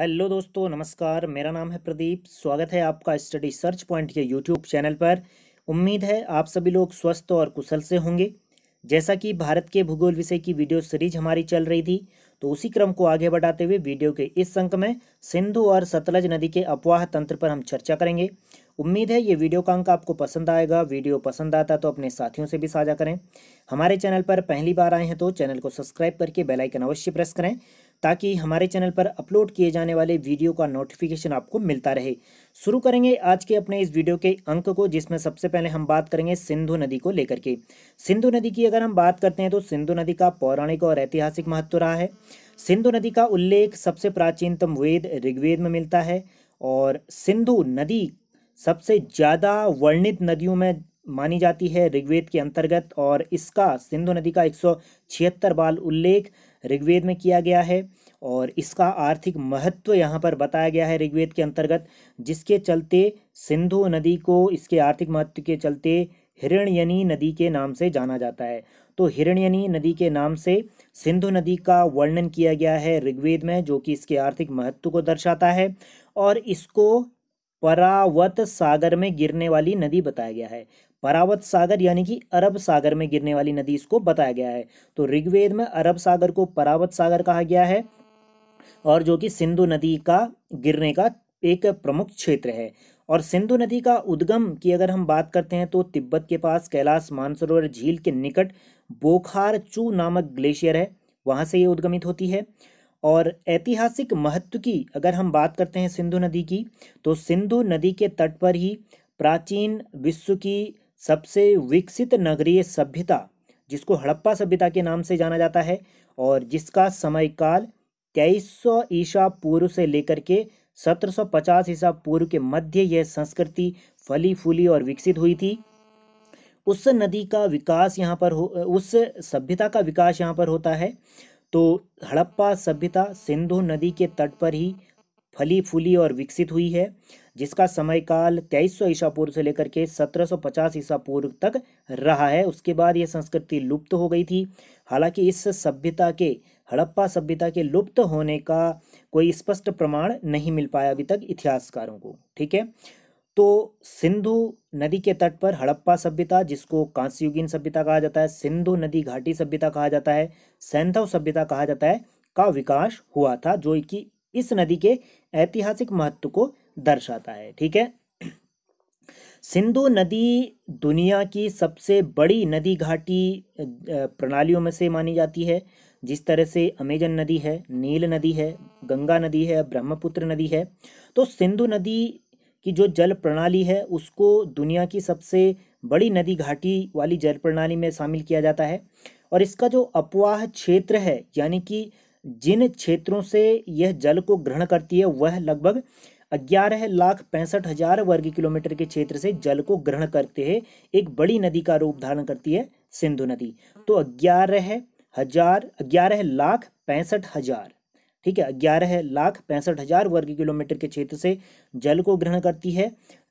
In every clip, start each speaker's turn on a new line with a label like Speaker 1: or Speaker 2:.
Speaker 1: hello दोस्तों नमस्कार मेरा नाम है प्रदीप स्वागत है आपका स्टडी सर्च पॉइंट के यूट्यूब चैनल पर उम्मीद है आप सभी लोग स्वस्थ और कुशल से होंगे जैसा कि भारत के भूगोल विषय की वीडियो सीरीज हमारी चल रही थी तो उसी क्रम को आगे बढ़ाते हुए वीडियो के इस अंक में सिंधु और सतलज नदी के अपवाह तंत्र पर हम चर्चा करेंगे उम्मीद है ये वीडियो का अंक आपको पसंद आएगा वीडियो पसंद आता तो अपने साथियों से भी साझा करें हमारे चैनल पर पहली बार आए हैं तो चैनल को सब्सक्राइब करके बेलाइकन अवश्य प्रेस करें ताकि हमारे चैनल पर अपलोड किए जाने वाले वीडियो का नोटिफिकेशन आपको मिलता रहे शुरू करेंगे आज के अपने इस वीडियो के अंक को जिसमें सबसे पहले हम बात करेंगे सिंधु नदी को लेकर के सिंधु नदी की अगर हम बात करते हैं तो सिंधु नदी का पौराणिक और ऐतिहासिक महत्व रहा है सिंधु नदी का उल्लेख सबसे प्राचीनतम वेद ऋग्वेद में मिलता है और सिंधु नदी सबसे ज़्यादा वर्णित नदियों में मानी जाती है ऋग्वेद के अंतर्गत और इसका सिंधु नदी का एक बाल उल्लेख ऋग्वेद में किया गया है और इसका आर्थिक महत्व यहाँ पर बताया गया है ऋग्वेद के अंतर्गत जिसके चलते सिंधु नदी को इसके आर्थिक महत्व के चलते हिरण्यनी नदी के नाम से जाना जाता है तो हिरण्यनी नदी के नाम से सिंधु नदी का वर्णन किया गया है ऋग्वेद में जो कि इसके आर्थिक महत्व को दर्शाता है और इसको परावत सागर में गिरने वाली नदी बताया गया है परावत सागर यानी कि अरब सागर में गिरने वाली नदी इसको बताया गया है तो ऋग्वेद में अरब सागर को परावत सागर कहा गया है और जो कि सिंधु नदी का गिरने का एक प्रमुख क्षेत्र है और सिंधु नदी का उद्गम की अगर हम बात करते हैं तो तिब्बत के पास कैलाश मानसरोवर झील के निकट बोखार चू नामक ग्लेशियर है वहाँ से ये उद्गमित होती है और ऐतिहासिक महत्व की अगर हम बात करते हैं सिंधु नदी की तो सिंधु नदी के तट पर ही प्राचीन विश्व की सबसे विकसित नगरीय सभ्यता जिसको हड़प्पा सभ्यता के नाम से जाना जाता है और जिसका समय काल तेईस सौ ईसा पूर्व से लेकर के 1750 ईसा पूर्व के मध्य यह संस्कृति फली फूली और विकसित हुई थी उस नदी का विकास यहाँ पर हो उस सभ्यता का विकास यहाँ पर होता है तो हड़प्पा सभ्यता सिंधु नदी के तट पर ही फली फूली और विकसित हुई है जिसका समयकाल तेईस सौ ईसा पूर्व से लेकर के सत्रह सौ पचास ईसा पूर्व तक रहा है उसके बाद ये संस्कृति लुप्त हो गई थी हालांकि इस सभ्यता के हड़प्पा सभ्यता के लुप्त होने का कोई स्पष्ट प्रमाण नहीं मिल पाया अभी तक इतिहासकारों को ठीक है तो सिंधु नदी के तट पर हड़प्पा सभ्यता जिसको कांस्युगीन सभ्यता कहा जाता है सिंधु नदी घाटी सभ्यता कहा जाता है सैंधव सभ्यता कहा जाता है का विकास हुआ था जो कि इस नदी के ऐतिहासिक महत्व को दर्शाता है ठीक है सिंधु नदी दुनिया की सबसे बड़ी नदी घाटी प्रणालियों में से मानी जाती है जिस तरह से अमेजन नदी है नील नदी है गंगा नदी है ब्रह्मपुत्र नदी है तो सिंधु नदी की जो जल प्रणाली है उसको दुनिया की सबसे बड़ी नदी घाटी वाली जल प्रणाली में शामिल किया जाता है और इसका जो अपवाह क्षेत्र है यानी कि जिन क्षेत्रों से यह जल को ग्रहण करती है वह लगभग ग्यारह लाख पैंसठ हजार वर्ग किलोमीटर के क्षेत्र से जल को ग्रहण करते हैं एक बड़ी नदी का रूप धारण करती है सिंधु नदी तो ग्यारह हजार ग्यारह लाख पैंसठ हजार ठीक है ग्यारह लाख पैंसठ हजार वर्ग किलोमीटर के क्षेत्र से जल को ग्रहण करती है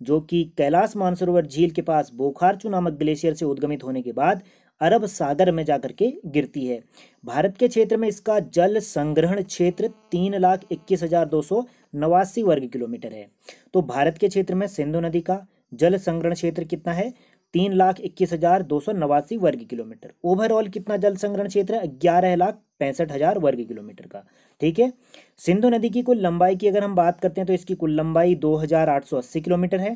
Speaker 1: जो कि कैलाश मानसरोवर झील के पास बोखारचू नामक ग्लेशियर से उद्गमित होने के बाद अरब सागर में जाकर के गिरती है भारत के क्षेत्र में इसका जल संग्रहण क्षेत्र तीन लाख इक्कीस हजार दो सौ नवासी वर्ग किलोमीटर है तो भारत के क्षेत्र में सिंधु नदी का जल संग्रहण क्षेत्र कितना है तीन लाख इक्कीस हजार दो सौ नवासी वर्ग किलोमीटर ओवरऑल कितना जल संग्रहण क्षेत्र है ग्यारह लाख पैंसठ हजार वर्ग किलोमीटर का ठीक है सिंधु नदी की कुल लंबाई की अगर हम बात करते हैं तो इसकी कुल लंबाई दो हजार आठ सौ अस्सी किलोमीटर है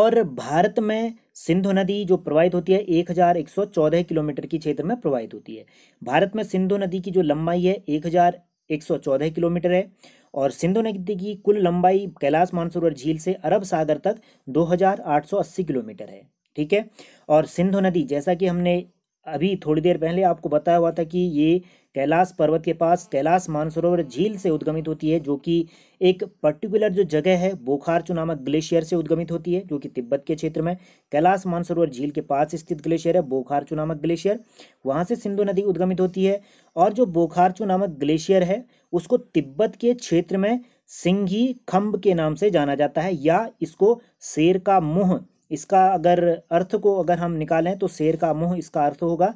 Speaker 1: और भारत में सिंधु नदी जो प्रवाहित होती है एक हज़ार एक सौ चौदह किलोमीटर की क्षेत्र में प्रवाहित होती है भारत में सिंधु नदी की जो लंबाई है एक हज़ार 114 किलोमीटर है और सिंधु नदी की कुल लंबाई कैलाश मानसरोवर झील से अरब सागर तक 2880 किलोमीटर है ठीक है और सिंधु नदी जैसा कि हमने अभी थोड़ी देर पहले आपको बताया हुआ था कि ये कैलाश पर्वत के पास कैलाश मानसरोवर झील से उद्गमित होती है जो कि एक पर्टिकुलर जो जगह है बोखारचू नामक ग्लेशियर से उद्गमित होती है जो कि तिब्बत के क्षेत्र में कैलाश मानसरोवर झील के पास स्थित ग्लेशियर है बोखारचू नामक ग्लेशियर वहाँ से सिंधु नदी उद्गमित होती है और जो बोखारचू नामक ग्लेशियर है उसको तिब्बत के क्षेत्र में सिंघी खम्ब के नाम से जाना जाता है या इसको शेर का मुँह इसका अगर अर्थ को अगर हम निकालें तो शेर का मुँह इसका अर्थ होगा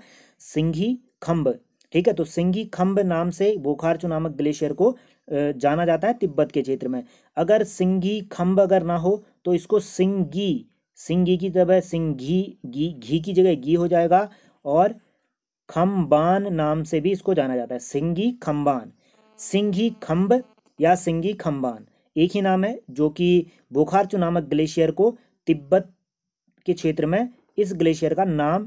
Speaker 1: सिंघी खम्ब ठीक है तो सिंगी खम्ब नाम से बोखारचू नामक ग्लेशियर को जाना जाता है तिब्बत के क्षेत्र में अगर सिंगी खम्ब अगर ना हो तो इसको सिंगी सिंगी की जगह सिंघी घी घी की जगह घी हो जाएगा और खम्बान नाम से भी इसको जाना जाता है सिंगी खम्बान सिंघी खम्ब या सिंगी खम्बान एक ही नाम है जो कि बोखारचू नामक ग्लेशियर को तिब्बत के क्षेत्र में इस ग्लेशियर का नाम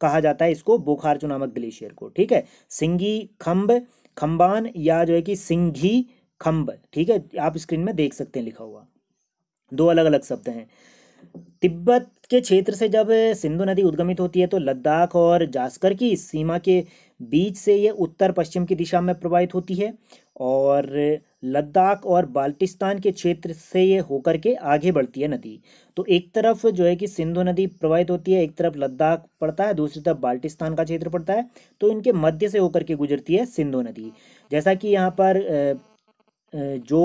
Speaker 1: कहा जाता है इसको बोखारचो नामक ग्लेशियर को ठीक है सिंगी खम्ब खम्बान या जो है कि सिंघी खम्ब ठीक है आप स्क्रीन में देख सकते हैं लिखा हुआ दो अलग अलग शब्द हैं तिब्बत के क्षेत्र से जब सिंधु नदी उद्गमित होती है तो लद्दाख और जास्कर की सीमा के बीच से ये उत्तर पश्चिम की दिशा में प्रवाहित होती है और लद्दाख और बाल्टिस्तान के क्षेत्र से ये होकर के आगे बढ़ती है नदी तो एक तरफ जो है कि सिंधु नदी प्रवाहित होती है एक तरफ लद्दाख पड़ता है दूसरी तरफ बाल्टिस्तान का क्षेत्र पड़ता है तो इनके मध्य से होकर के गुजरती है सिंधु नदी जैसा कि यहाँ पर जो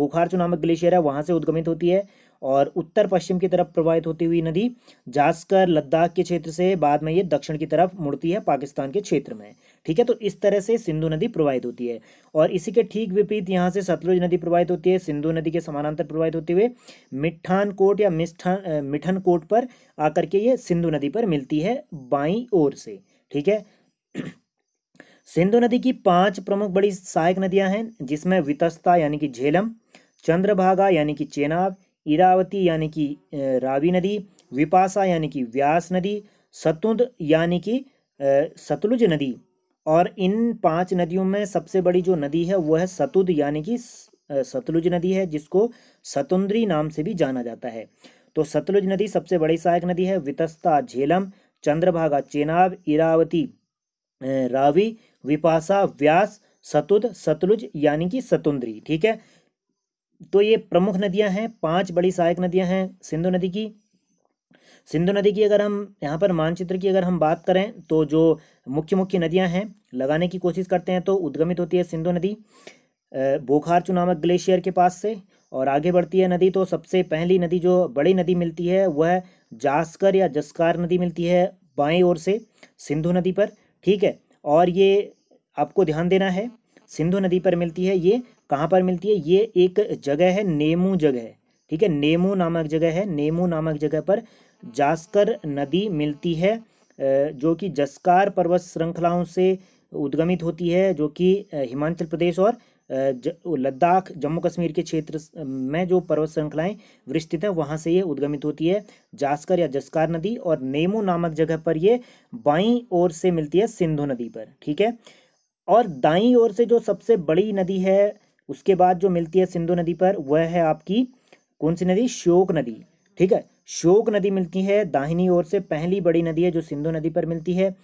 Speaker 1: बोखार चुनामक ग्लेशियर है वहाँ से उद्गमित होती है और उत्तर पश्चिम की तरफ प्रवाहित होती हुई नदी जास्कर लद्दाख के क्षेत्र से बाद में ये दक्षिण की तरफ मुड़ती है पाकिस्तान के क्षेत्र में ठीक है तो इस तरह से सिंधु नदी प्रवाहित होती है और इसी के ठीक विपरीत यहाँ से सतलुज नदी प्रवाहित होती है सिंधु नदी के समानांतर प्रवाहित होते हुए मिठान कोट या मिठान मिठन कोट पर आकर के ये सिंधु नदी पर मिलती है बाई ओर से ठीक है सिंधु नदी की पांच प्रमुख बड़ी सहायक नदियां हैं जिसमें वितस्ता यानी कि झेलम चंद्रभागा यानी कि चेनाब इरावती यानी कि रावी नदी विपासा यानी कि व्यास नदी सतुंद यानी कि सतलुज नदी और इन पांच नदियों में सबसे बड़ी जो नदी है वह है सतुद यानी कि सतलुज नदी है जिसको सतुंद्री नाम से भी जाना जाता है तो सतलुज नदी सबसे बड़ी सहायक नदी है वितस्ता झेलम चंद्रभागा चेनाब इरावती रावी विपासा व्यास सतुद सतलुज यानी कि सतुंद्री ठीक है तो ये प्रमुख नदियां हैं पांच बड़ी सहायक नदियां हैं सिंधु नदी की सिंधु नदी की अगर हम यहाँ पर मानचित्र की अगर हम बात करें तो जो मुख्य मुख्य नदियाँ हैं लगाने की कोशिश करते हैं तो उद्गमित होती है सिंधु नदी बोखारचू नामक ग्लेशियर के पास से और आगे बढ़ती है नदी तो सबसे पहली नदी जो बड़ी नदी मिलती है वह जास्कर या जस्कार नदी मिलती है बाएँ ओर से सिंधु नदी पर ठीक है और ये आपको ध्यान देना है सिंधु नदी पर मिलती है ये कहाँ पर मिलती है ये एक जगह है नेमू जगह ठीक है नेमू नामक जगह है नेमू नामक जगह पर जास्कर नदी मिलती है जो कि जस्कार पर्वत श्रृंखलाओं से उद्गमित होती है जो कि हिमाचल प्रदेश और लद्दाख जम्मू कश्मीर के क्षेत्र में जो पर्वत श्रृंखलाएँ विस्तृत हैं वहाँ से ये उद्गमित होती है जास्कर या जस्कार नदी और नेमू नामक जगह पर ये बाई ओर से मिलती है सिंधु नदी पर ठीक है और दाई ओर से जो सबसे बड़ी नदी है उसके बाद जो मिलती है सिंधु नदी पर वह है आपकी कौन सी नदी श्योक नदी ठीक है श्योक नदी मिलती है दाहिनी ओर से पहली बड़ी नदी है जो सिंधु नदी पर मिलती है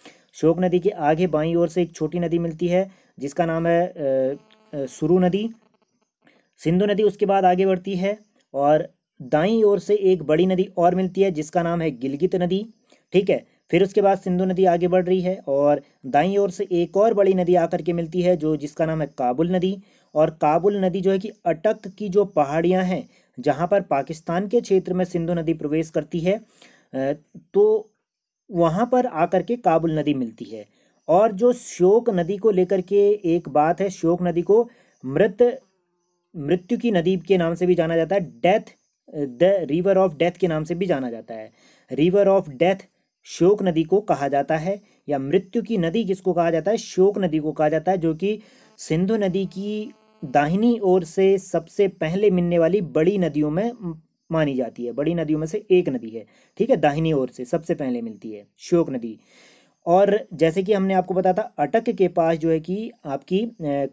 Speaker 1: श्योक नदी के आगे बाईं ओर से एक छोटी नदी मिलती है जिसका नाम है सुरु नदी सिंधु नदी उसके बाद आगे बढ़ती है और दाईं ओर से एक बड़ी नदी और मिलती है जिसका नाम है गिलगित नदी ठीक है फिर उसके बाद सिंधु नदी आगे बढ़ रही है और दाई ओर से एक और बड़ी नदी आकर के मिलती है जो जिसका नाम है काबुल नदी और काबुल नदी जो है कि अटक की जो पहाड़ियाँ हैं जहाँ पर पाकिस्तान के क्षेत्र में सिंधु नदी प्रवेश करती है तो वहाँ पर आकर के काबुल नदी मिलती है और जो श्योक नदी को लेकर के एक बात है श्योक नदी को मृत मृत्यु की नदी के नाम से भी जाना जाता है death the river of death के नाम से भी जाना जाता है रिवर ऑफ डेथ शोक नदी को कहा जाता है या मृत्यु की नदी किसको कहा जाता है शोक नदी को कहा जाता है जो कि सिंधु नदी की दाहिनी ओर से सबसे पहले मिलने वाली बड़ी नदियों में मानी जाती है बड़ी नदियों में से एक नदी है ठीक है दाहिनी ओर से सबसे पहले मिलती है श्योक नदी और जैसे कि हमने आपको बताया था अटक के पास जो है कि आपकी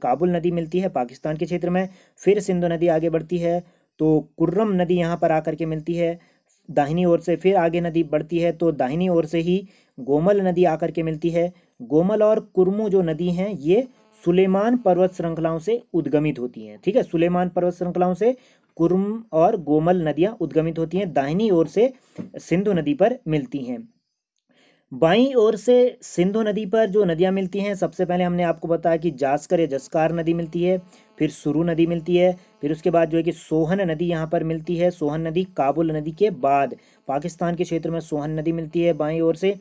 Speaker 1: काबुल नदी मिलती है पाकिस्तान के क्षेत्र में फिर सिंधु नदी आगे बढ़ती है तो कुर्रम नदी यहाँ पर आकर के मिलती है दाहिनी ओर से फिर आगे नदी बढ़ती है तो दाहिनी ओर से ही गोमल नदी आकर के मिलती है गोमल और कुरमू जो नदी हैं ये सुलेमान पर्वत श्रृंखलाओं से उद्गमित होती हैं ठीक है सुलेमान पर्वत श्रृंखलाओं से कुर्म और गोमल नदियां उद्गमित होती हैं दाहिनी ओर से सिंधु नदी पर मिलती हैं बाई ओर से सिंधु नदी पर जो नदियां मिलती हैं सबसे पहले हमने आपको बताया कि जास्कर या जस्कार नदी मिलती है फिर सुरु नदी मिलती है फिर उसके बाद जो है कि सोहन नदी यहाँ पर मिलती है सोहन नदी काबुल नदी के बाद पाकिस्तान के क्षेत्र में सोहन नदी मिलती है बाई ओर से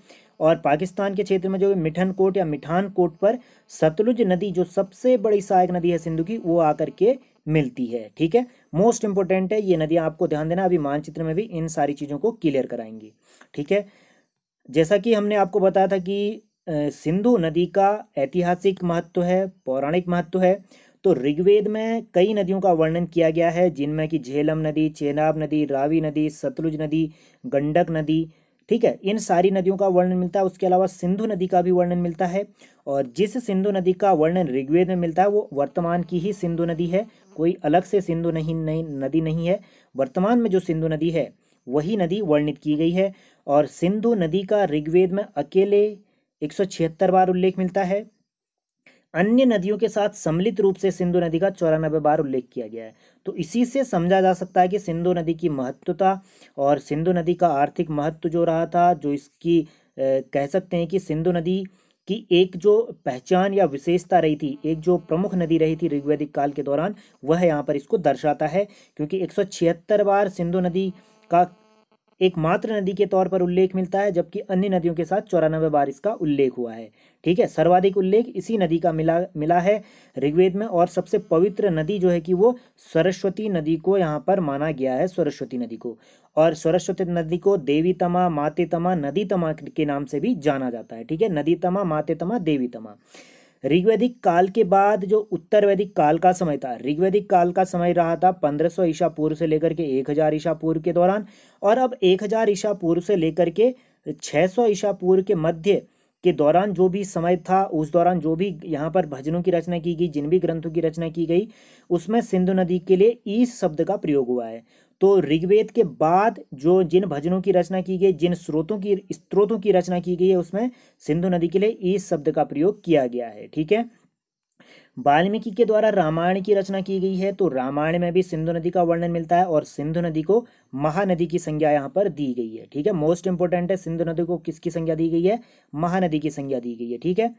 Speaker 1: और पाकिस्तान के क्षेत्र में जो मिठन कोट या मिठान कोट पर सतलुज नदी जो सबसे बड़ी सहायक नदी है सिंधु की वो आकर के मिलती है ठीक है मोस्ट इंपॉर्टेंट है ये नदियाँ आपको ध्यान देना अभी मानचित्र में भी इन सारी चीज़ों को क्लियर कराएंगी ठीक है जैसा कि हमने आपको बताया था कि सिंधु नदी का ऐतिहासिक महत्व है पौराणिक महत्व है तो ऋग्वेद में कई नदियों का वर्णन किया गया है जिनमें कि झेलम नदी चेनाब नदी रावी नदी सतलुज नदी गंडक नदी ठीक है इन सारी नदियों का वर्णन मिलता है उसके अलावा सिंधु नदी का भी वर्णन मिलता है और जिस सिंधु नदी का वर्णन ऋग्वेद में मिलता है वो वर्तमान की ही सिंधु नदी है कोई अलग से सिंधु नहीं नई नदी नहीं है वर्तमान में जो सिंधु नदी है वही नदी वर्णित की गई है और सिंधु नदी का ऋग्वेद में अकेले एक बार उल्लेख मिलता है अन्य नदियों के साथ सम्मिलित रूप से सिंधु नदी का चौरानबे बार उल्लेख किया गया है तो इसी से समझा जा सकता है कि सिंधु नदी की महत्वता और सिंधु नदी का आर्थिक महत्व जो रहा था जो इसकी कह सकते हैं कि सिंधु नदी की एक जो पहचान या विशेषता रही थी एक जो प्रमुख नदी रही थी ऋग्वैदिक काल के दौरान वह यहाँ पर इसको दर्शाता है क्योंकि एक बार सिंधु नदी का एकमात्र नदी के तौर पर उल्लेख मिलता है जबकि अन्य नदियों के साथ चौरानबे बार इसका उल्लेख हुआ है ठीक है सर्वाधिक उल्लेख इसी नदी का मिला मिला है ऋग्वेद में और सबसे पवित्र नदी जो है कि वो सरस्वती नदी को यहाँ पर माना गया है सरस्वती नदी को और सरस्वती नदी को देवी तमा माते तमा नदी तमा के नाम से भी जाना जाता है ठीक है नदी तमा माते तमा देवी तमा ऋग्वैदिक काल के बाद जो उत्तर वैदिक काल का समय था ऋग्वैदिक काल का समय रहा था 1500 ईसा पूर्व से लेकर के 1000 ईसा पूर्व के दौरान और अब 1000 ईसा पूर्व से लेकर के 600 ईसा पूर्व के मध्य के दौरान जो भी समय था उस दौरान जो भी यहाँ पर भजनों की रचना की गई जिन भी ग्रंथों की रचना की गई उसमें सिंधु नदी के लिए ईस शब्द का प्रयोग हुआ है तो ऋग्वेद के बाद जो जिन भजनों की रचना की गई जिन स्रोतों की स्त्रोतों की रचना की गई है उसमें सिंधु नदी के लिए इस शब्द का प्रयोग किया गया है ठीक है वाल्मीकि के द्वारा रामायण की रचना की गई है तो रामायण में भी सिंधु नदी का वर्णन मिलता है और सिंधु नदी को महानदी की संज्ञा यहाँ पर दी गई है ठीक है मोस्ट इंपोर्टेंट है सिंधु नदी को किसकी संज्ञा दी गई है महानदी की संज्ञा दी गई है ठीक है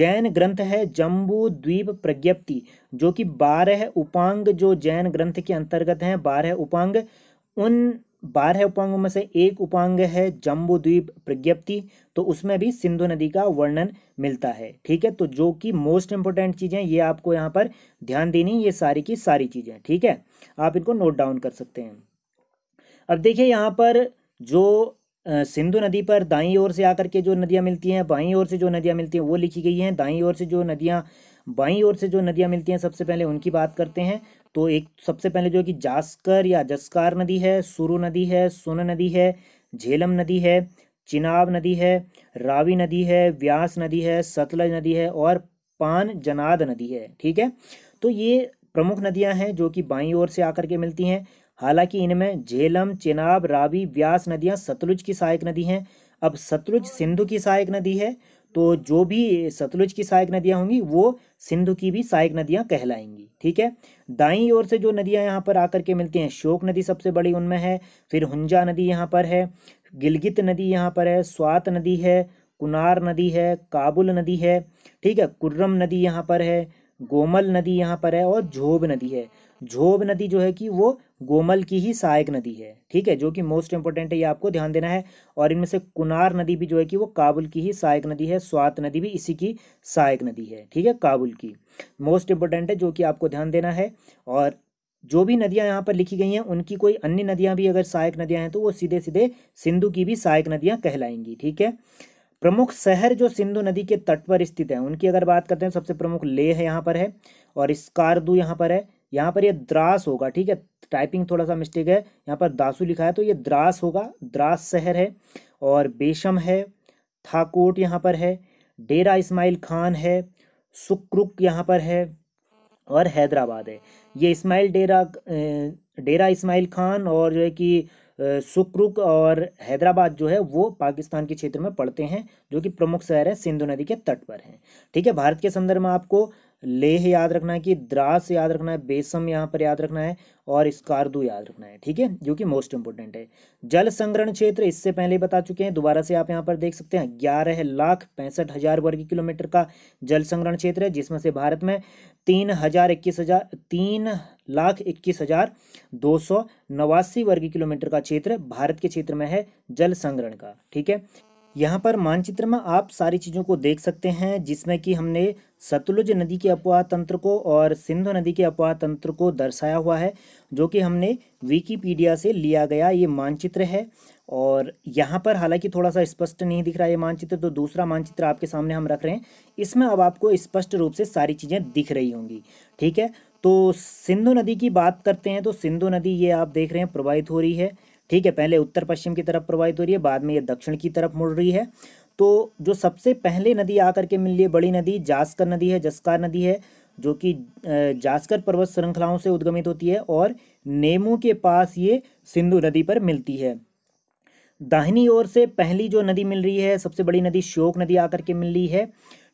Speaker 1: जैन ग्रंथ है जम्बू द्वीप प्रज्ञप्ति जो कि बारह उपांग जो जैन ग्रंथ के अंतर्गत हैं बारह उपांग उन बारह उपांगों में से एक उपांग है जम्बू द्वीप प्रज्ञप्ति तो उसमें भी सिंधु नदी का वर्णन मिलता है ठीक है तो जो कि मोस्ट इंपॉर्टेंट चीज़ें ये आपको यहाँ पर ध्यान देनी ये सारी की सारी चीज़ें ठीक है आप इनको नोट डाउन कर सकते हैं अब देखिए यहाँ पर जो सिंधु नदी पर दाई ओर से आकर के जो नदियां मिलती हैं बाई ओर से जो नदियां मिलती हैं वो लिखी गई हैं दाई ओर से जो नदियां बाई ओर से जो नदियाँ मिलती हैं सबसे पहले उनकी बात करते हैं तो एक सबसे पहले जो कि जास्कर या जस्कार नदी है सुरु नदी है सुन नदी है झेलम नदी है चिनाब नदी है रावी नदी है व्यास नदी है सतलज नदी है और पान जनाद नदी है ठीक है तो ये प्रमुख नदियां हैं जो कि बाई ओर से आकर के मिलती हैं हालांकि इनमें झेलम चेनाब रावी व्यास नदियां सतलुज की सहायक नदी हैं अब सतलुज सिंधु की सहायक नदी है तो जो भी सतलुज की सहायक नदियाँ होंगी वो सिंधु की भी सहायक नदियाँ कहलाएंगी ठीक है दाई ओर से जो नदियाँ यहाँ पर आकर के मिलती हैं शोक नदी सबसे बड़ी उनमें है फिर हुंजा नदी यहाँ पर है गिलगित नदी यहाँ पर है स्वात नदी है कुनार नदी है काबुल नदी है ठीक है कुर्रम नदी यहाँ पर है गोमल नदी यहाँ पर है और झोब नदी है झोब नदी जो है कि वो गोमल की ही सहायक नदी है ठीक है जो कि मोस्ट इंपॉर्टेंट है ये आपको ध्यान देना है और इनमें से कुनार नदी भी जो है कि वो काबुल की ही सहायक नदी है स्वात नदी भी इसी की सहायक नदी है ठीक है काबुल की मोस्ट इंपॉर्टेंट है जो कि आपको ध्यान देना है और जो भी नदियां यहाँ पर लिखी गई हैं उनकी कोई अन्य नदियां भी अगर सहायक नदियां हैं तो वो सीधे सीधे सिंधु की भी सहायक नदियां कहलाएंगी ठीक है प्रमुख शहर जो सिंधु नदी के तट पर स्थित है उनकी अगर बात करते हैं सबसे प्रमुख लेह है यहाँ पर है और स्कारदू यहाँ पर है यहाँ पर ये द्रास होगा ठीक है टाइपिंग थोड़ा सा मिस्टेक है यहाँ पर दासू लिखा है तो ये द्रास होगा द्रास शहर है और बेशम है थाकोट यहाँ पर है डेरा इस्माइल खान है सुक्रुक यहाँ पर है और हैदराबाद है ये इस्माइल डेरा डेरा इस्माइल खान और जो है कि सुक्रुक और हैदराबाद जो है वो पाकिस्तान के क्षेत्र में पड़ते हैं जो कि प्रमुख शहर है सिंधु नदी के तट पर हैं ठीक है भारत के संदर्भ में आपको लेह याद रखना है कि द्रास याद रखना है बेसम यहाँ पर याद रखना है और स्कार्दू याद रखना है ठीक है जो कि मोस्ट इंपॉर्टेंट है जल संग्रहण क्षेत्र इससे पहले बता चुके हैं दोबारा से आप यहाँ पर देख सकते हैं ग्यारह लाख पैंसठ हजार वर्ग किलोमीटर का जल संग्रहण क्षेत्र है जिसमें से भारत में तीन हजार इक्कीस हजार तीन लाख इक्कीस हजार दो सौ नवासी वर्ग किलोमीटर का क्षेत्र भारत के क्षेत्र में है जल संग्रहण का ठीक है यहाँ पर मानचित्र में आप सारी चीज़ों को देख सकते हैं जिसमें कि हमने सतलुज नदी के अपवाह तंत्र को और सिंधु नदी के अपवाह तंत्र को दर्शाया हुआ है जो कि हमने विकीपीडिया से लिया गया ये मानचित्र है और यहाँ पर हालांकि थोड़ा सा स्पष्ट नहीं दिख रहा है ये मानचित्र तो दूसरा मानचित्र आपके सामने हम रख रहे हैं इसमें अब आपको स्पष्ट रूप से सारी चीज़ें दिख रही होंगी ठीक है तो सिंधु नदी की बात करते हैं तो सिंधु नदी ये आप देख रहे हैं प्रवाहित हो रही है ठीक है पहले उत्तर पश्चिम की तरफ प्रवाहित हो रही है बाद में ये दक्षिण की तरफ मुड़ रही है तो जो सबसे पहले नदी आकर के मिल रही है बड़ी नदी जास्कर नदी है जस्कार नदी है जो कि जास्कर पर्वत श्रृंखलाओं से उद्गमित होती है और नेमू के पास ये सिंधु नदी पर मिलती है दाहिनी ओर से पहली जो नदी मिल रही है सबसे बड़ी नदी श्योक नदी आकर के मिल रही है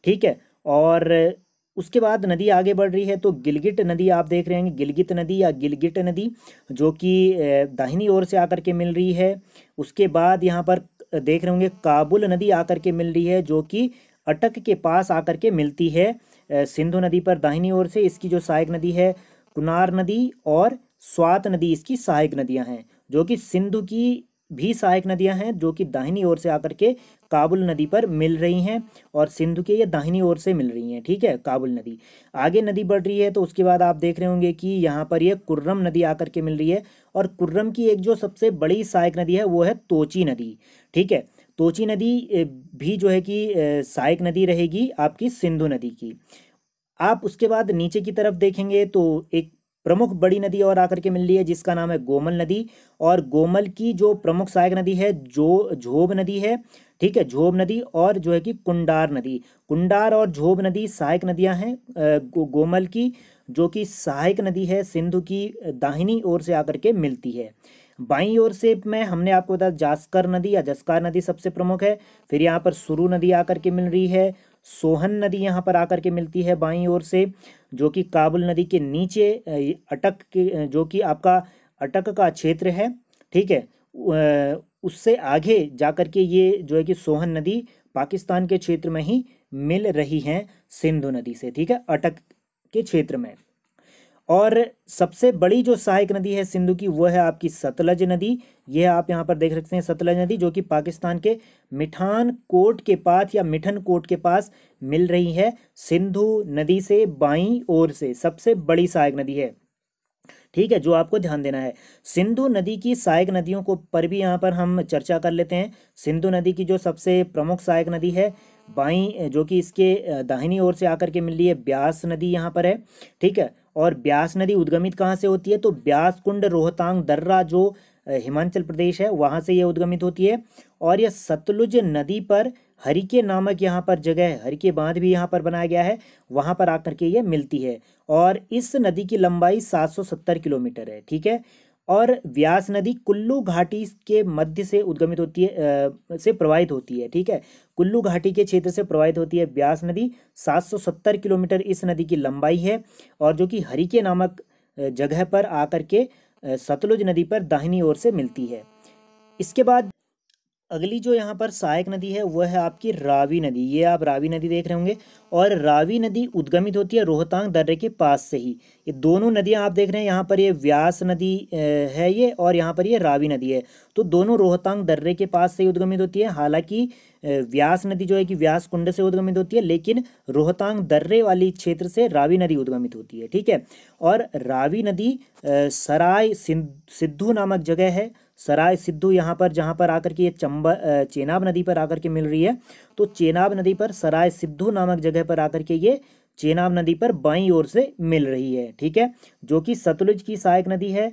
Speaker 1: ठीक है और उसके बाद नदी आगे बढ़ रही है तो गिलगिट नदी आप देख रहे हैं गिलगित नदी या गिलगिट नदी जो कि दाहिनी ओर से आकर के मिल रही है उसके बाद यहाँ पर देख रहे होंगे काबुल नदी आकर के मिल रही है जो कि अटक के पास आकर के मिलती है सिंधु नदी पर दाहिनी ओर से इसकी जो सहायक नदी है कुनार नदी और स्वात नदी इसकी सहायक नदियाँ हैं जो कि सिंधु की भी सहायक नदियां हैं जो कि दाहिनी ओर से आकर के काबुल नदी पर मिल रही हैं और सिंधु के ये दाहिनी ओर से मिल रही हैं ठीक है काबुल नदी आगे नदी बढ़ रही है तो उसके बाद आप देख रहे होंगे कि यहाँ पर ये कुर्रम नदी आकर के मिल रही है और कुर्रम की एक जो सबसे बड़ी सहायक नदी है वो है तोची नदी ठीक है तोची नदी भी जो है कि सहायक नदी रहेगी आपकी सिंधु नदी की आप उसके बाद नीचे की तरफ देखेंगे तो एक प्रमुख बड़ी नदी और आकर के मिल रही है जिसका नाम है गोमल नदी और गोमल की जो प्रमुख सहायक नदी है जो झोब नदी है ठीक है झोब नदी और जो है कि कुंडार नदी कुंडार और झोब नदी सहायक नदियां हैं गो, गोमल की जो कि सहायक नदी है सिंधु की दाहिनी ओर से आकर के मिलती है बाई ओर से मैं हमने आपको बताया जास्कर नदी या जस्कार नदी सबसे प्रमुख है फिर यहाँ पर सुरु नदी आकर के मिल रही है सोहन नदी यहाँ पर आकर के मिलती है बाई ओर से जो कि काबुल नदी के नीचे अटक के जो कि आपका अटक का क्षेत्र है ठीक है उससे आगे जा कर के ये जो है कि सोहन नदी पाकिस्तान के क्षेत्र में ही मिल रही है सिंधु नदी से ठीक है अटक के क्षेत्र में और सबसे बड़ी जो सहायक नदी है सिंधु की वह है आपकी सतलज नदी ये आप यहाँ पर देख सकते हैं सतलज नदी जो कि पाकिस्तान के मिठान कोट के पास या मिठन कोट के पास मिल रही है सिंधु नदी से बाई ओर से सबसे बड़ी सहायक नदी है ठीक है जो आपको ध्यान देना है सिंधु नदी की सहायक नदियों को पर भी यहाँ पर हम चर्चा कर लेते हैं सिंधु नदी की जो सबसे प्रमुख सहायक नदी है बाई जो कि इसके दाहिनी ओर से आकर के मिल रही है ब्यास नदी यहाँ पर है ठीक है और ब्यास नदी उद्गमित कहाँ से होती है तो ब्यास कुंड रोहतांग दर्रा जो हिमाचल प्रदेश है वहाँ से यह उद्गमित होती है और यह सतलुज नदी पर हरिके नामक यहाँ पर जगह है हरिके बांध भी यहाँ पर बनाया गया है वहाँ पर आकर के ये मिलती है और इस नदी की लंबाई 770 किलोमीटर है ठीक है और व्यास नदी कुल्लू घाटी के मध्य से उद्गमित होती है आ, से प्रवाहित होती है ठीक है कुल्लू घाटी के क्षेत्र से प्रवाहित होती है व्यास नदी 770 किलोमीटर इस नदी की लंबाई है और जो कि हरिके नामक जगह पर आकर के सतलुज नदी पर दाहिनी ओर से मिलती है इसके बाद अगली जो यहाँ पर सहायक नदी है वह है आपकी रावी नदी ये आप रावी नदी देख रहे होंगे और रावी नदी उद्गमित होती है रोहतांग दर्रे के पास से ही ये दोनों नदियाँ आप देख रहे हैं यहाँ पर ये व्यास नदी है ये और यहाँ पर ये रावी नदी है तो दोनों रोहतांग दर्रे के पास से ही उद्गमित होती है हालांकि व्यास नदी जो है कि व्यास कुंड से उद्गमित होती है लेकिन रोहतांग दर्रे वाली क्षेत्र से रावी नदी उद्गमित होती है ठीक है और रावी नदी सराय सिद्धू नामक जगह है सराय सिद्धू यहाँ पर जहाँ पर आकर के ये चंबा चेनाब नदी पर आकर के मिल रही है तो चेनाब नदी पर सराय सिद्धू नामक जगह पर आकर के ये चेनाब नदी पर बाई ओर से मिल रही है ठीक है जो कि सतलुज की सहायक नदी है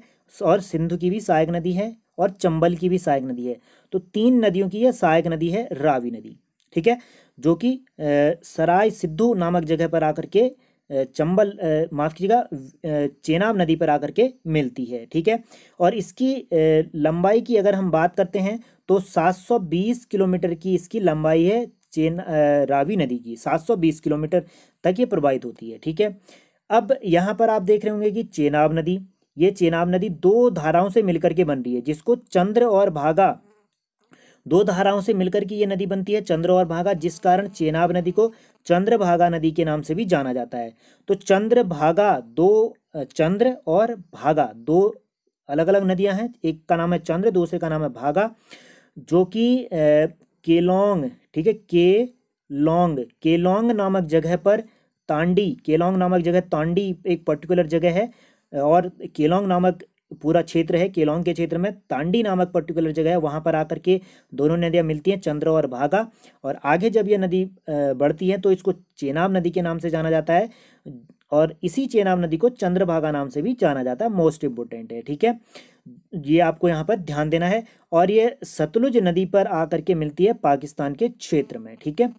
Speaker 1: और सिंधु की भी सहायक नदी है और चंबल की भी सहायक नदी है तो तीन नदियों की यह सहायक नदी है रावी नदी ठीक है जो कि सराय सिद्धू नामक जगह पर आकर के चंबल माफ़ कीजिएगा चेनाब नदी पर आकर के मिलती है ठीक है और इसकी लंबाई की अगर हम बात करते हैं तो 720 किलोमीटर की इसकी लंबाई है चेन रावी नदी की 720 किलोमीटर तक ये प्रवाहित होती है ठीक है अब यहाँ पर आप देख रहे होंगे कि चेनाब नदी ये चेनाब नदी दो धाराओं से मिलकर के बन रही है जिसको चंद्र और भागा दो धाराओं से मिलकर के ये नदी बनती है चंद्र और भागा जिस कारण चेनाब नदी को चंद्रभागा नदी के नाम से भी जाना जाता है तो चंद्रभागा दो चंद्र और भागा दो अलग अलग नदियां हैं एक का नाम है चंद्र दूसरे का नाम है भागा जो कि केलोंग ठीक है के लोंग केलोंग नामक जगह पर तांडी केलोंग नामक जगह तांडी एक पर्टिकुलर जगह है और केलोंग नामक पूरा क्षेत्र है केलोंग के क्षेत्र में तांडी नामक पर्टिकुलर जगह है वहाँ पर आकर के दोनों नदियाँ मिलती हैं चंद्र और भागा और आगे जब यह नदी बढ़ती है तो इसको चेनाब नदी के नाम से जाना जाता है और इसी चेनाब नदी को चंद्रभागा नाम से भी जाना जाता है मोस्ट इम्पोर्टेंट है ठीक है ये आपको यहाँ पर ध्यान देना है और ये सतलुज नदी पर आकर के मिलती है पाकिस्तान के क्षेत्र में ठीक है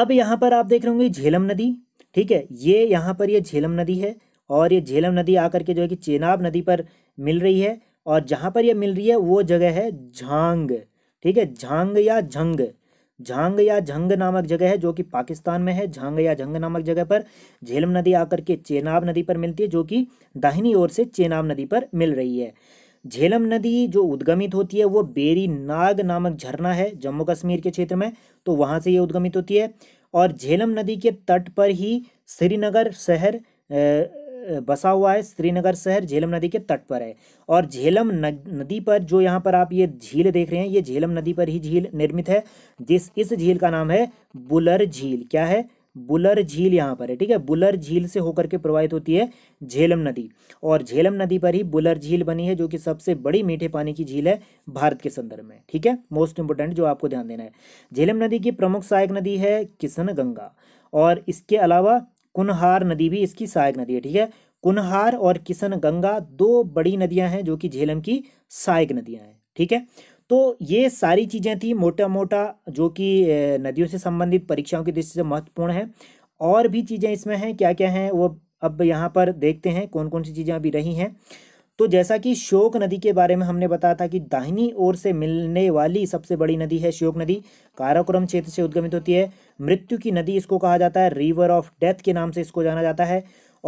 Speaker 1: अब यहाँ पर आप देख रहे होंगे झेलम नदी ठीक है ये यहाँ पर ये झेलम नदी है और ये झेलम नदी आकर के जो है कि चेनाब नदी पर मिल रही है और जहाँ पर ये मिल रही है वो जगह है झांग ठीक है झांग या झंग झांग या झंग नामक जगह है जो कि पाकिस्तान में है झांग या झंग नामक जगह पर झेलम नदी आकर के चेनाब नदी पर मिलती है जो कि दाहिनी ओर से चेनाब नदी पर मिल रही है झेलम नदी जो उद्गमित होती है वो बेरी नाग नामक झरना है जम्मू कश्मीर के क्षेत्र में तो वहाँ से ये उद्गमित होती है और झेलम नदी के तट पर ही श्रीनगर शहर बसा हुआ है श्रीनगर शहर झेलम नदी के तट पर है और झेलम नदी पर जो यहाँ पर आप ये झील देख रहे हैं ये झेलम नदी पर ही झील निर्मित है जिस इस झील का नाम है बुलर झील क्या है बुलर झील यहाँ पर है ठीक है बुलर झील से होकर के प्रवाहित होती है झेलम नदी और झेलम नदी पर ही बुलर झील बनी है जो कि सबसे बड़ी मीठे पानी की झील है भारत के संदर्भ में ठीक है मोस्ट इंपोर्टेंट जो आपको ध्यान देना है झेलम नदी की प्रमुख सहायक नदी है किशन गंगा और इसके अलावा कुनहार नदी भी इसकी सहायक नदी है ठीक है कुनहार और किशन गंगा दो बड़ी नदियां हैं जो कि झेलम की सहायक नदियां हैं ठीक है तो ये सारी चीज़ें थी मोटा मोटा जो कि नदियों से संबंधित परीक्षाओं की दृष्टि से महत्वपूर्ण है और भी चीज़ें इसमें हैं क्या क्या हैं वो अब यहाँ पर देखते हैं कौन कौन सी चीज़ें अभी रही हैं तो जैसा कि शोक नदी के बारे में हमने बताया था कि दाहिनी ओर से मिलने वाली सबसे बड़ी नदी है श्योक नदी काराकोरम क्षेत्र से उद्गमित होती है मृत्यु की नदी इसको कहा जाता है रिवर ऑफ डेथ के नाम से इसको जाना जाता है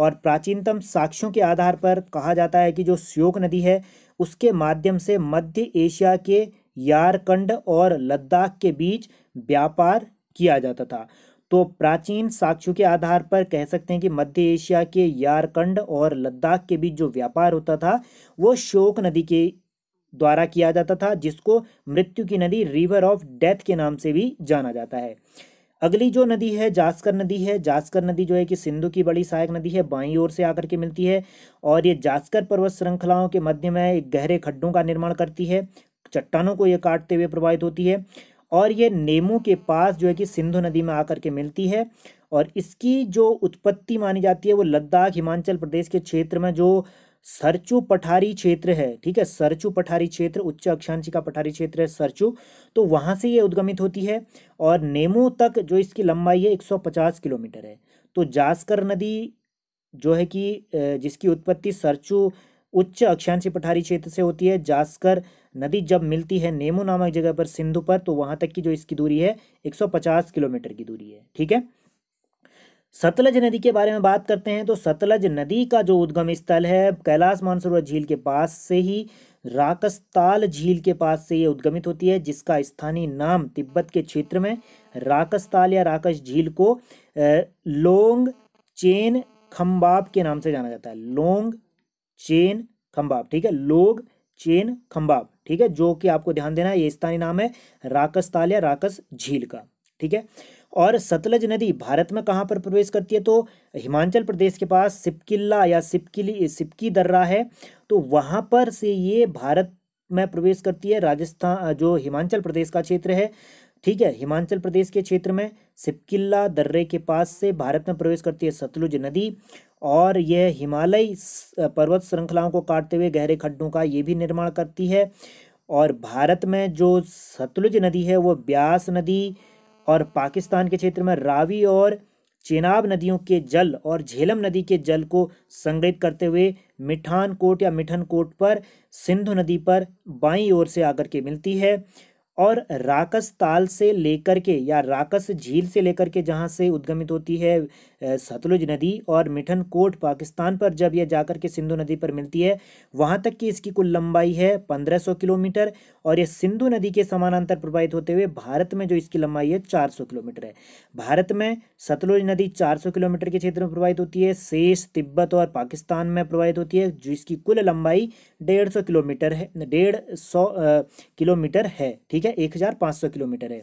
Speaker 1: और प्राचीनतम साक्ष्यों के आधार पर कहा जाता है कि जो श्योक नदी है उसके माध्यम से मध्य एशिया के यारकंड और लद्दाख के बीच व्यापार किया जाता था तो प्राचीन साक्ष्यों के आधार पर कह सकते हैं कि मध्य एशिया के यारकंड और लद्दाख के बीच जो व्यापार होता था वो शोक नदी के द्वारा किया जाता था जिसको मृत्यु की नदी रिवर ऑफ डेथ के नाम से भी जाना जाता है अगली जो नदी है जास्कर नदी है जास्कर नदी जो है कि सिंधु की बड़ी सहायक नदी है बाईं ओर से आकर के मिलती है और ये जास्कर पर्वत श्रृंखलाओं के मध्य में एक गहरे खड्डों का निर्माण करती है चट्टानों को ये काटते हुए प्रभावित होती है और ये नेमू के पास जो है कि सिंधु नदी में आकर के मिलती है और इसकी जो उत्पत्ति मानी जाती है वो लद्दाख हिमाचल प्रदेश के क्षेत्र में जो सरचू पठारी क्षेत्र है ठीक है सरचू पठारी क्षेत्र उच्च अक्षांशी का पठारी क्षेत्र है सरचू तो वहाँ से ये उद्गमित होती है और नेमू तक जो इसकी लंबाई है 150 किलोमीटर है तो जास्कर नदी जो है कि जिसकी उत्पत्ति सरचू उच्च अक्षांशी पठारी क्षेत्र से होती है जास्कर नदी जब मिलती है नेमो नामक जगह पर सिंधु पर तो वहां तक की जो इसकी दूरी है 150 किलोमीटर की दूरी है ठीक है सतलज नदी के बारे में बात करते हैं तो सतलज नदी का जो उद्गम स्थल है कैलाश मानसरोवर झील के पास से ही राकस्ताल झील के पास से ये उद्गमित होती है जिसका स्थानीय नाम तिब्बत के क्षेत्र में राकस्ताल या राकस झील को लोंग चेन खम्बाब के नाम से जाना जाता है लोंग चेन खंबाब ठीक है लोग चेन खंबाब ठीक है जो कि आपको ध्यान देना है ये स्थानीय नाम है राकस ताल या राकस झील का ठीक है और सतलज नदी भारत में कहाँ पर प्रवेश करती है तो हिमाचल प्रदेश के पास सिपकिल्ला या सिपकिली सिपकी दर्रा है तो वहाँ पर से ये भारत में प्रवेश करती है राजस्थान जो हिमाचल प्रदेश का क्षेत्र है ठीक है हिमाचल प्रदेश के क्षेत्र में सिपकिल्ला दर्रे के पास से भारत में प्रवेश करती है सतलुज नदी और यह हिमालय पर्वत श्रृंखलाओं को काटते हुए गहरे खड्डों का ये भी निर्माण करती है और भारत में जो सतलुज नदी है वो ब्यास नदी और पाकिस्तान के क्षेत्र में रावी और चेनाब नदियों के जल और झेलम नदी के जल को संग्रहित करते हुए मिठान कोट या मिठन कोट पर सिंधु नदी पर बाईं ओर से आकर के मिलती है और राकस ताल से लेकर के या राकस झील से लेकर के जहाँ से उद्गमित होती है सतलुज नदी और मिठन कोट पाकिस्तान पर जब यह जाकर के सिंधु नदी पर मिलती है वहाँ तक की इसकी कुल लंबाई है 1500 किलोमीटर और यह सिंधु नदी के समानांतर प्रवाहित होते हुए भारत में जो इसकी लंबाई है 400 किलोमीटर है भारत में सतलुज नदी 400 किलोमीटर के क्षेत्र में प्रवाहित होती है शेष तिब्बत और पाकिस्तान में प्रवाहित होती है जिसकी कुल लंबाई डेढ़ किलोमीटर है डेढ़ किलोमीटर है ठीक है एक किलोमीटर है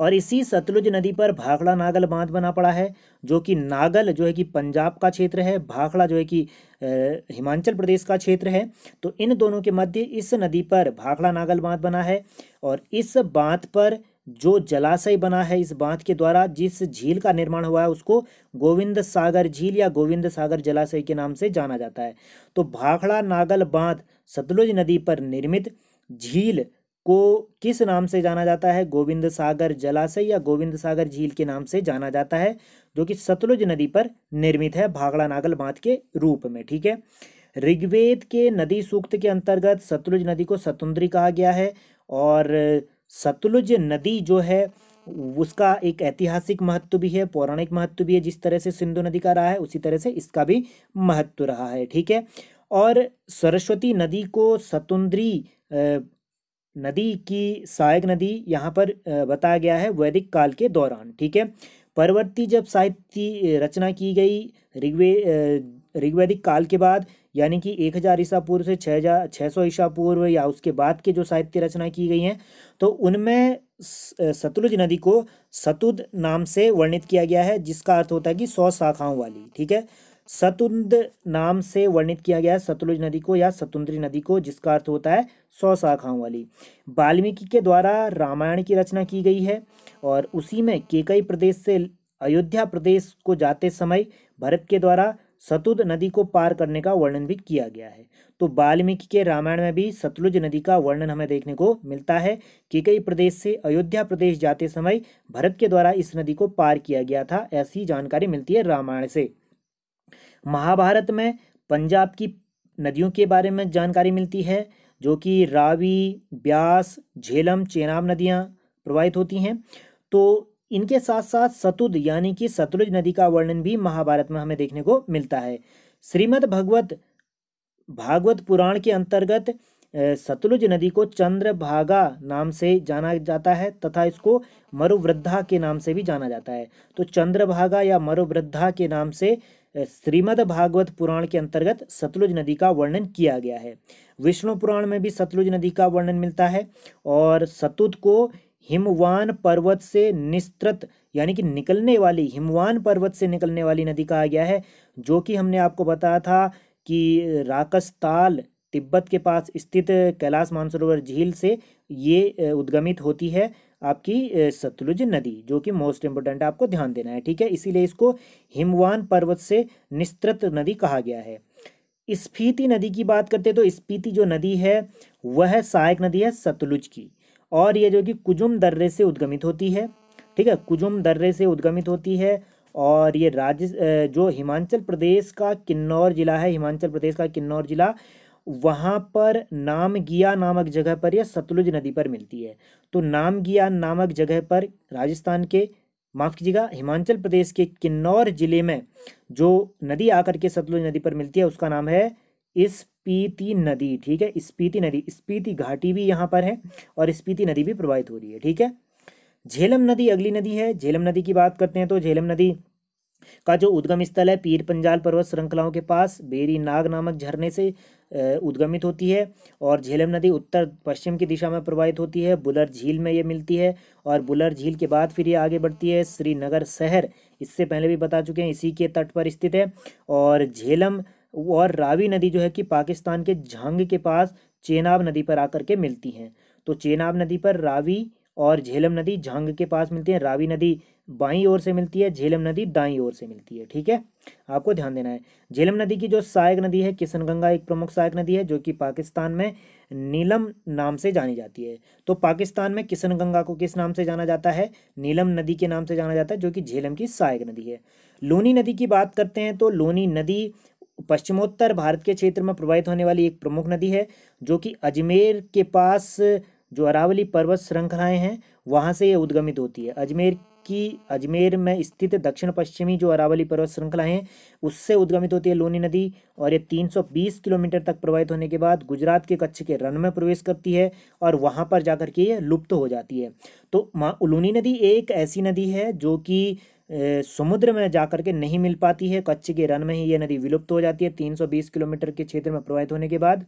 Speaker 1: और इसी सतलुज नदी पर भाखड़ा नागल बांध बना पड़ा है जो कि नागल जो है कि पंजाब का क्षेत्र है भाखड़ा जो है कि हिमाचल प्रदेश का क्षेत्र है तो इन दोनों के मध्य इस नदी पर भाखड़ा नागल बांध बना है और इस बांध पर जो जलाशय बना है इस बांध के द्वारा जिस झील का निर्माण हुआ है उसको गोविंद सागर झील या गोविंद सागर जलाशय के नाम से जाना जाता है तो भाखड़ा नागल बांध सतलुज नदी पर निर्मित झील को किस नाम से जाना जाता है गोविंद सागर जलाशय या गोविंद सागर झील के नाम से जाना जाता है जो कि सतलुज नदी पर निर्मित है भागड़ा नागल बांध के रूप में ठीक है ऋग्वेद के नदी सूक्त के अंतर्गत सतलुज नदी को सतुंद्री कहा गया है और सतलुज नदी जो है उसका एक ऐतिहासिक महत्व भी है पौराणिक महत्व भी है जिस तरह से सिंधु नदी का रहा है उसी तरह से इसका भी महत्व रहा है ठीक है और सरस्वती नदी को सतुंद्री नदी की सहायक नदी यहाँ पर बताया गया है वैदिक काल के दौरान ठीक है परवर्ती जब साहित्य रचना की गई ऋग्वे ऋग्वैदिक काल के बाद यानी कि एक हज़ार ईसा पूर्व से छः हज़ार छः सौ ईसा पूर्व या उसके बाद के जो साहित्य रचना की गई हैं तो उनमें सतलुज नदी को सतुद नाम से वर्णित किया गया है जिसका अर्थ होता है कि सौ शाखाओं वाली ठीक है सतुंद नाम से वर्णित किया गया है सतलुज नदी को या सतुंद्री नदी को जिसका अर्थ होता है सौ शाखाओं वाली वाल्मीकि के द्वारा रामायण की रचना की गई है और उसी में केकई प्रदेश से अयोध्या प्रदेश को जाते समय भरत के द्वारा सतुद नदी को पार करने का वर्णन भी किया गया है तो वाल्मीकि के रामायण में भी सतलुज नदी का वर्णन हमें देखने को मिलता है कि कई प्रदेश से अयोध्या प्रदेश जाते समय भरत के द्वारा इस नदी को पार किया गया था ऐसी जानकारी मिलती है रामायण से महाभारत में पंजाब की नदियों के बारे में जानकारी मिलती है जो कि रावी ब्यास झेलम चेनाब नदियाँ प्रवाहित होती हैं तो इनके साथ साथ सतुद यानी कि सतलुज नदी का वर्णन भी महाभारत में हमें देखने को मिलता है श्रीमद् भगवत भागवत पुराण के अंतर्गत सतलुज नदी को चंद्रभागा नाम से जाना जाता है तथा इसको मरुवृद्धा के नाम से भी जाना जाता है तो चंद्रभागा या मरुवृद्धा के नाम से श्रीमद भागवत पुराण के अंतर्गत सतलुज नदी का वर्णन किया गया है विष्णु पुराण में भी सतलुज नदी का वर्णन मिलता है और सतुत को हिमवान पर्वत से निस्तृत यानी कि निकलने वाली हिमवान पर्वत से निकलने वाली नदी कहा गया है जो कि हमने आपको बताया था कि राकस्ताल तिब्बत के पास स्थित कैलाश मानसरोवर झील से ये उद्गमित होती है आपकी सतलुज नदी जो कि मोस्ट इम्पोर्टेंट आपको ध्यान देना है ठीक है इसीलिए इसको हिमवान पर्वत से निस्तृत नदी कहा गया है स्फीति नदी की बात करते हैं तो स्पीति जो नदी है वह सहायक नदी है सतलुज की और ये जो कि कुजुम दर्रे से उद्गमित होती है ठीक है कुजुम दर्रे से उद्गमित होती है और ये राज्य जो हिमाचल प्रदेश का किन्नौर ज़िला है हिमाचल प्रदेश का किन्नौर ज़िला वहाँ पर नामगिया नामक जगह पर यह सतलुज नदी पर मिलती है तो नामगिया नामक जगह पर राजस्थान के माफ़ कीजिएगा हिमाचल प्रदेश के किन्नौर जिले में जो नदी आकर के सतलुज नदी पर मिलती है उसका नाम है स्पीति नदी ठीक है स्पीति नदी स्पीति घाटी भी यहाँ पर है और स्पीति नदी भी प्रवाहित हो रही है ठीक है झेलम नदी अगली नदी है झेलम नदी की बात करते हैं तो झेलम नदी का जो उद्गम स्थल है पीर पंजाल पर्वत श्रृंखलाओं के पास बेरी नाग नामक झरने से उद्गमित होती है और झेलम नदी उत्तर पश्चिम की दिशा में प्रवाहित होती है बुलर झील में ये मिलती है और बुलर झील के बाद फिर ये आगे बढ़ती है श्रीनगर शहर इससे पहले भी बता चुके हैं इसी के तट पर स्थित है और झेलम और रावी नदी जो है कि पाकिस्तान के झांग के पास चेनाब नदी पर आकर के मिलती हैं तो चेनाब नदी पर रावी और झेलम नदी झांग के पास मिलती है रावी नदी बाई ओर से मिलती है झेलम नदी दाई ओर से मिलती है ठीक है आपको ध्यान देना है झेलम नदी की जो सहायक नदी है किशनगंगा एक प्रमुख सहायक नदी है जो कि पाकिस्तान में नीलम नाम से जानी जाती है तो पाकिस्तान में किशनगंगा को किस नाम से जाना जाता है नीलम नदी के नाम से जाना जाता है जो कि झेलम की सहायक नदी है लोनी नदी की बात करते हैं तो लोनी नदी पश्चिमोत्तर भारत के क्षेत्र में प्रवाहित होने वाली एक प्रमुख नदी है जो कि अजमेर के पास जो अरावली पर्वत श्रृंखलाएँ हैं वहाँ से ये उद्गमित होती है अजमेर की अजमेर में स्थित दक्षिण पश्चिमी जो अरावली पर्वत श्रृंखलाएँ हैं उससे उद्गमित होती है लोनी नदी और ये 320 किलोमीटर तक प्रवाहित होने के बाद गुजरात के कच्छ के रन में प्रवेश करती है और वहाँ पर जाकर के ये लुप्त हो जाती है तो लोनी नदी एक ऐसी नदी है जो कि समुद्र में जाकर के नहीं मिल पाती है कच्छ के रन में ही ये नदी विलुप्त हो जाती है 320 किलोमीटर के क्षेत्र में प्रवाहित होने के बाद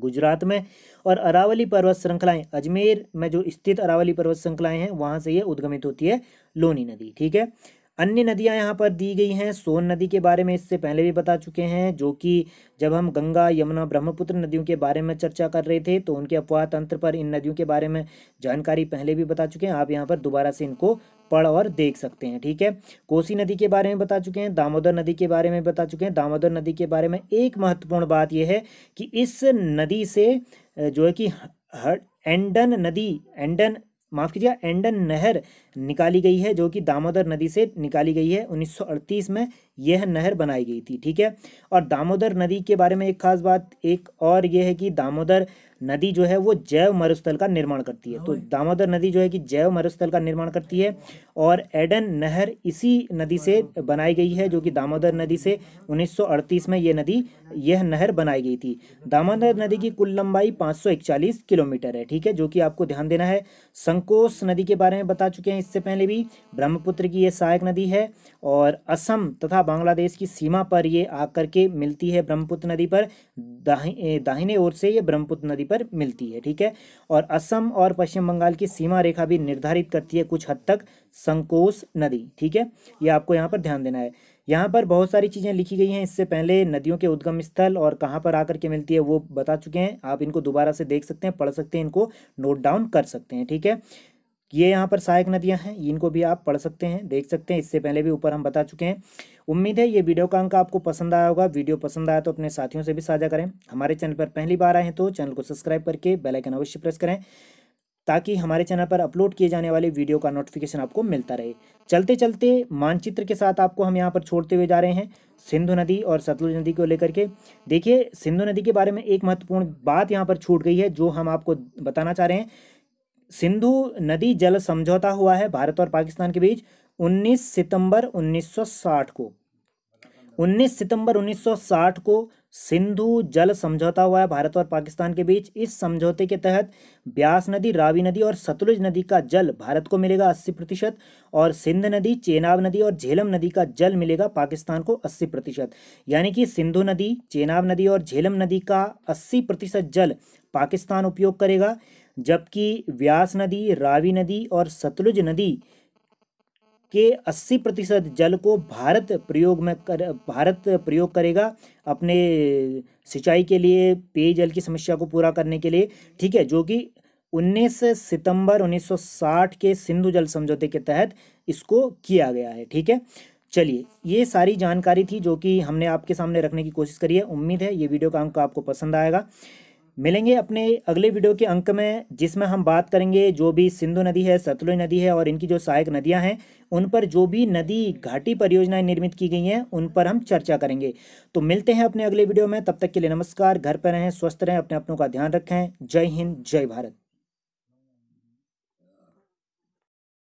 Speaker 1: गुजरात में और अरावली पर्वत श्रृंखलाएं अजमेर में जो स्थित अरावली पर्वत श्रृंखलाएं हैं वहाँ से ये उद्गमित होती है लोनी नदी ठीक है अन्य नदियां यहाँ पर दी गई हैं सोन नदी के बारे में इससे पहले भी बता चुके हैं जो कि जब हम गंगा यमुना ब्रह्मपुत्र नदियों के बारे में चर्चा कर रहे थे तो उनके अपवाह तंत्र पर इन नदियों के बारे में जानकारी पहले भी बता चुके हैं आप यहाँ पर दोबारा से इनको पढ़ और देख सकते हैं ठीक है कोसी नदी के बारे में बता चुके हैं दामोदर नदी के बारे में बता चुके हैं दामोदर नदी के बारे में एक महत्वपूर्ण बात यह है कि इस नदी से जो है कि एंडन नदी एंडन माफ़ कीजिए एंडन नहर निकाली गई है जो कि दामोदर नदी से निकाली गई है 1938 में यह नहर बनाई गई थी ठीक है और दामोदर नदी के बारे में एक खास बात एक और यह है कि दामोदर नदी जो है वो जैव मरुस्थल का निर्माण करती है तो दामोदर नदी जो है कि जैव मरुस्थल का निर्माण करती है और एडन नहर इसी नदी से बनाई गई है जो कि दामोदर नदी से 1938 में ये नदी यह नहर बनाई गई थी दामोदर नदी की कुल लंबाई 541 किलोमीटर है ठीक है जो कि आपको ध्यान देना है संकोष नदी के बारे में बता चुके हैं इससे पहले भी ब्रह्मपुत्र की यह सहायक नदी है और असम तथा बांग्लादेश की सीमा पर ये आकर के मिलती है ब्रह्मपुत्र नदी पर दाहि, दाहिने ओर से ये ब्रह्मपुत्र नदी पर मिलती है ठीक है और असम और पश्चिम बंगाल की सीमा रेखा भी निर्धारित करती है कुछ हद तक संकोस नदी ठीक है ये आपको यहाँ पर ध्यान देना है यहाँ पर बहुत सारी चीज़ें लिखी गई हैं इससे पहले नदियों के उद्गम स्थल और कहाँ पर आकर के मिलती है वो बता चुके हैं आप इनको दोबारा से देख सकते हैं पढ़ सकते हैं इनको नोट डाउन कर सकते हैं ठीक है ये यहाँ पर सहायक नदियाँ हैं इनको भी आप पढ़ सकते हैं देख सकते हैं इससे पहले भी ऊपर हम बता चुके हैं उम्मीद है ये वीडियो का अंक आपको पसंद आया होगा वीडियो पसंद आया तो अपने साथियों से भी साझा करें हमारे चैनल पर पहली बार आए हैं तो चैनल को सब्सक्राइब करके बेलाइकन अवश्य प्रेस करें ताकि हमारे चैनल पर अपलोड किए जाने वाले वीडियो का नोटिफिकेशन आपको मिलता रहे चलते चलते मानचित्र के साथ आपको हम यहाँ पर छोड़ते हुए जा रहे हैं सिंधु नदी और सतलुज नदी को लेकर के देखिए सिंधु नदी के बारे में एक महत्वपूर्ण बात यहाँ पर छूट गई है जो हम आपको बताना चाह रहे हैं सिंधु नदी जल समझौता हुआ है भारत और पाकिस्तान के बीच 19 सितंबर 1960 को 19 सितंबर 1960 को सिंधु जल समझौता हुआ है भारत और पाकिस्तान के बीच इस समझौते के तहत ब्यास नदी रावी नदी और सतलुज नदी का जल भारत को मिलेगा 80 प्रतिशत और सिंध नदी चेनाब नदी और झेलम नदी का जल मिलेगा पाकिस्तान को 80 प्रतिशत यानी कि सिंधु नदी चेनाब नदी और झेलम नदी का 80 प्रतिशत जल पाकिस्तान उपयोग करेगा जबकि व्यास नदी रावी नदी और सतलुज नदी के 80 प्रतिशत जल को भारत प्रयोग में कर भारत प्रयोग करेगा अपने सिंचाई के लिए पेयजल की समस्या को पूरा करने के लिए ठीक है जो कि 19 सितंबर 1960 के सिंधु जल समझौते के तहत इसको किया गया है ठीक है चलिए ये सारी जानकारी थी जो कि हमने आपके सामने रखने की कोशिश करी है उम्मीद है ये वीडियो का अंक आपको पसंद आएगा मिलेंगे अपने अगले वीडियो के अंक में जिसमें हम बात करेंगे जो भी सिंधु नदी है सतलुज नदी है और इनकी जो सहायक नदियां हैं उन पर जो भी नदी घाटी परियोजनाएं निर्मित की गई हैं उन पर हम चर्चा करेंगे तो मिलते हैं अपने अगले वीडियो में तब तक के लिए नमस्कार घर पर रहें स्वस्थ रहें अपने अपनों का ध्यान रखें जय हिंद जय भारत